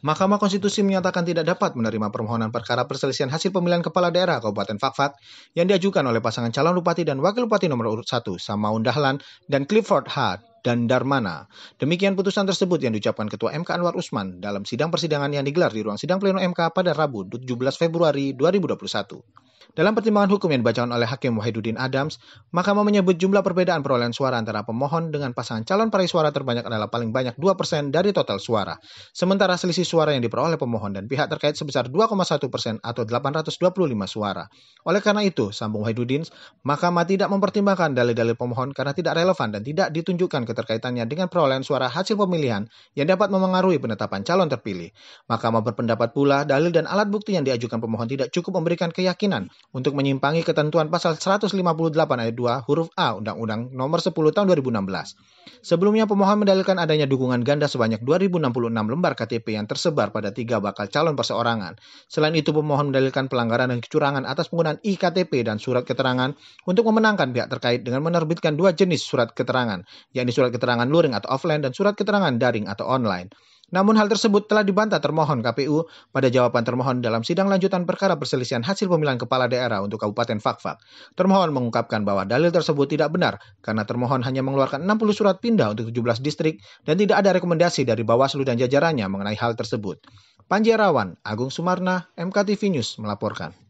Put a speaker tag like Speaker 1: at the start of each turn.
Speaker 1: Mahkamah Konstitusi menyatakan tidak dapat menerima permohonan perkara perselisihan hasil pemilihan kepala daerah Kabupaten Fakfak yang diajukan oleh pasangan calon bupati dan wakil bupati nomor urut 1 Samaun Dahlan dan Clifford H. dan Darmana. Demikian putusan tersebut yang diucapkan Ketua MK Anwar Usman dalam sidang persidangan yang digelar di ruang sidang pleno MK pada Rabu 17 Februari 2021. Dalam pertimbangan hukum yang dibacakan oleh Hakim Wahiduddin Adams, Mahkamah menyebut jumlah perbedaan perolehan suara antara pemohon dengan pasangan calon peraih suara terbanyak adalah paling banyak 2% dari total suara. Sementara selisih suara yang diperoleh pemohon dan pihak terkait sebesar 2,1% atau 825 suara. Oleh karena itu, sambung Wahiduddin, Mahkamah tidak mempertimbangkan dalil-dalil pemohon karena tidak relevan dan tidak ditunjukkan keterkaitannya dengan perolehan suara hasil pemilihan yang dapat memengaruhi penetapan calon terpilih. Mahkamah berpendapat pula dalil dan alat bukti yang diajukan pemohon tidak cukup memberikan keyakinan untuk menyimpangi ketentuan pasal 158 ayat 2 huruf A Undang-Undang Nomor 10 Tahun 2016. Sebelumnya pemohon mendalilkan adanya dukungan ganda sebanyak 2066 lembar KTP yang tersebar pada tiga bakal calon perseorangan. Selain itu pemohon mendalilkan pelanggaran dan kecurangan atas penggunaan IKTP dan surat keterangan untuk memenangkan pihak terkait dengan menerbitkan dua jenis surat keterangan, yakni surat keterangan luring atau offline dan surat keterangan daring atau online. Namun hal tersebut telah dibantah termohon KPU pada jawaban termohon dalam sidang lanjutan perkara perselisihan hasil pemilihan kepala daerah untuk Kabupaten Fakfak. Termohon mengungkapkan bahwa dalil tersebut tidak benar karena termohon hanya mengeluarkan 60 surat pindah untuk 17 distrik dan tidak ada rekomendasi dari Bawaslu dan jajarannya mengenai hal tersebut. Panji Rawan, Agung Sumarna, MKTV News melaporkan.